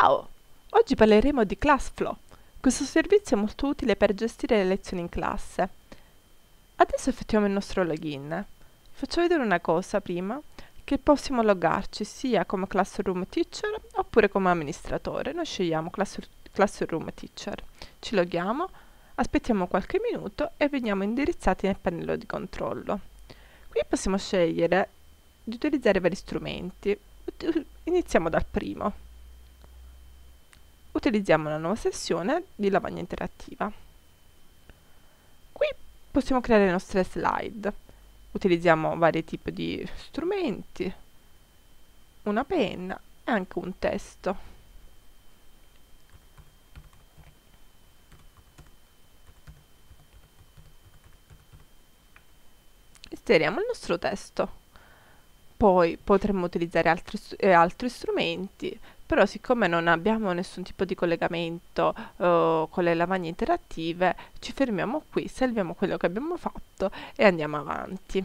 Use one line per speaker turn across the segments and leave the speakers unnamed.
Ciao! Oggi parleremo di ClassFlow. Questo servizio è molto utile per gestire le lezioni in classe. Adesso effettuiamo il nostro login. Faccio vedere una cosa prima, che possiamo loggarci sia come Classroom Teacher oppure come amministratore. Noi scegliamo class Classroom Teacher. Ci loghiamo, aspettiamo qualche minuto e veniamo indirizzati nel pannello di controllo. Qui possiamo scegliere di utilizzare vari strumenti. Iniziamo dal primo utilizziamo la nuova sessione di lavagna interattiva. Qui possiamo creare le nostre slide. Utilizziamo vari tipi di strumenti, una penna e anche un testo. inseriamo il nostro testo. Poi potremmo utilizzare altri, eh, altri strumenti però siccome non abbiamo nessun tipo di collegamento uh, con le lavagne interattive ci fermiamo qui, salviamo quello che abbiamo fatto e andiamo avanti.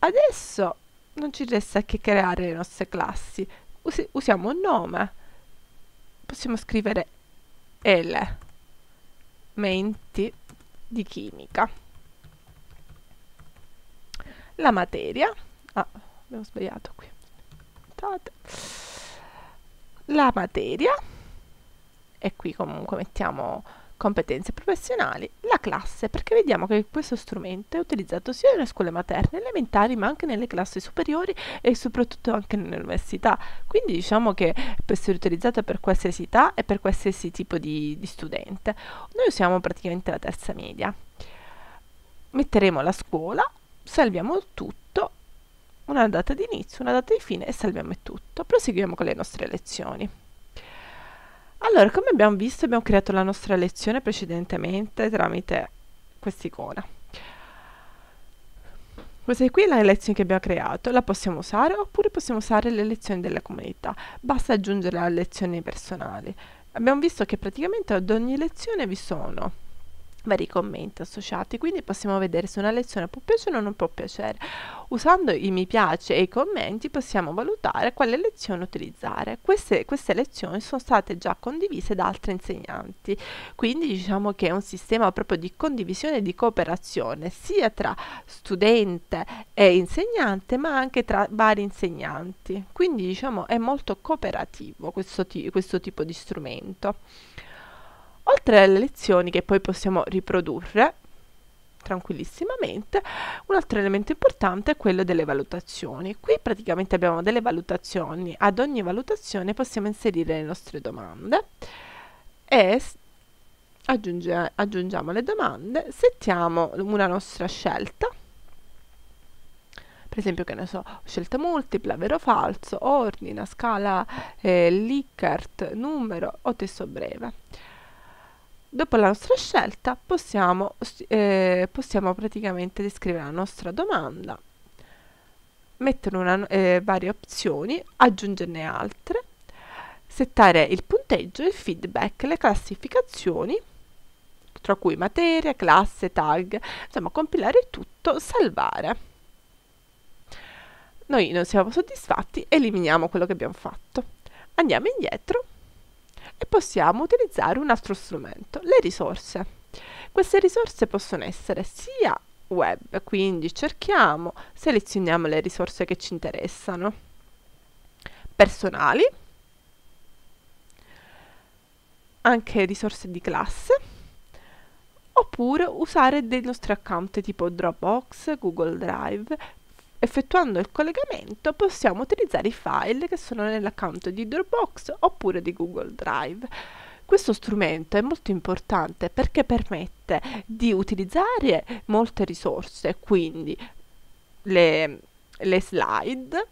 Adesso non ci resta che creare le nostre classi, Usi usiamo un nome, possiamo scrivere elementi di chimica, la materia, ah, abbiamo sbagliato qui la materia e qui comunque mettiamo competenze professionali, la classe, perché vediamo che questo strumento è utilizzato sia nelle scuole materne, elementari, ma anche nelle classi superiori e soprattutto anche nelle università. Quindi diciamo che può essere utilizzato per qualsiasi età e per qualsiasi tipo di, di studente. Noi usiamo praticamente la terza media. Metteremo la scuola, salviamo tutto una data di inizio, una data di fine e salviamo tutto. Proseguiamo con le nostre lezioni. Allora, come abbiamo visto, abbiamo creato la nostra lezione precedentemente tramite quest'icona. Questa qui è la lezione che abbiamo creato, la possiamo usare oppure possiamo usare le lezioni della comunità. Basta aggiungere le lezioni personali. Abbiamo visto che praticamente ad ogni lezione vi sono vari commenti associati, quindi possiamo vedere se una lezione può piacere o non può piacere. Usando i mi piace e i commenti possiamo valutare quale lezione utilizzare. Queste, queste lezioni sono state già condivise da altri insegnanti, quindi diciamo che è un sistema proprio di condivisione e di cooperazione sia tra studente e insegnante, ma anche tra vari insegnanti. Quindi diciamo è molto cooperativo questo, questo tipo di strumento tre lezioni che poi possiamo riprodurre tranquillissimamente. Un altro elemento importante è quello delle valutazioni. Qui praticamente abbiamo delle valutazioni, ad ogni valutazione possiamo inserire le nostre domande e aggiunge, aggiungiamo le domande, settiamo una nostra scelta, per esempio che ne so, scelta multipla, vero o falso, ordina, scala eh, Likert, numero o testo breve. Dopo la nostra scelta possiamo, eh, possiamo praticamente descrivere la nostra domanda, mettere una, eh, varie opzioni, aggiungerne altre, settare il punteggio, il feedback, le classificazioni, tra cui materia, classe, tag, insomma compilare tutto, salvare. Noi non siamo soddisfatti, eliminiamo quello che abbiamo fatto. Andiamo indietro e possiamo utilizzare un altro strumento, le risorse. Queste risorse possono essere sia web, quindi cerchiamo, selezioniamo le risorse che ci interessano, personali, anche risorse di classe, oppure usare dei nostri account tipo Dropbox, Google Drive effettuando il collegamento possiamo utilizzare i file che sono nell'account di Dropbox oppure di Google Drive. Questo strumento è molto importante perché permette di utilizzare molte risorse, quindi le, le slide,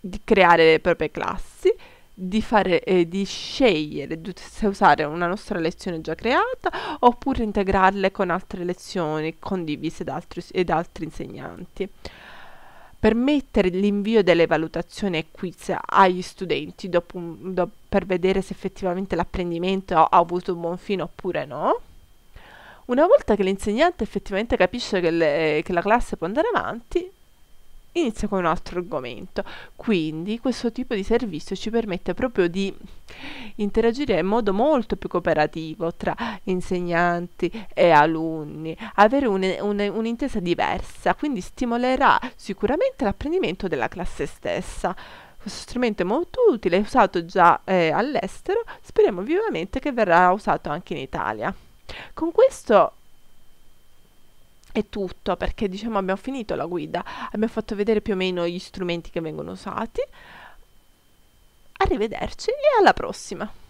di creare le proprie classi, di, fare, eh, di scegliere se usare una nostra lezione già creata oppure integrarle con altre lezioni condivise da altri, da altri insegnanti permettere l'invio delle valutazioni e quiz agli studenti dopo do, per vedere se effettivamente l'apprendimento ha, ha avuto un buon fine oppure no. Una volta che l'insegnante effettivamente capisce che, le, che la classe può andare avanti, inizia con un altro argomento. Quindi questo tipo di servizio ci permette proprio di interagire in modo molto più cooperativo tra insegnanti e alunni, avere un, un, un'intesa diversa, quindi stimolerà sicuramente l'apprendimento della classe stessa. Questo strumento è molto utile, è usato già eh, all'estero, speriamo vivamente che verrà usato anche in Italia. Con questo è tutto perché diciamo abbiamo finito la guida, abbiamo fatto vedere più o meno gli strumenti che vengono usati. Arrivederci e alla prossima!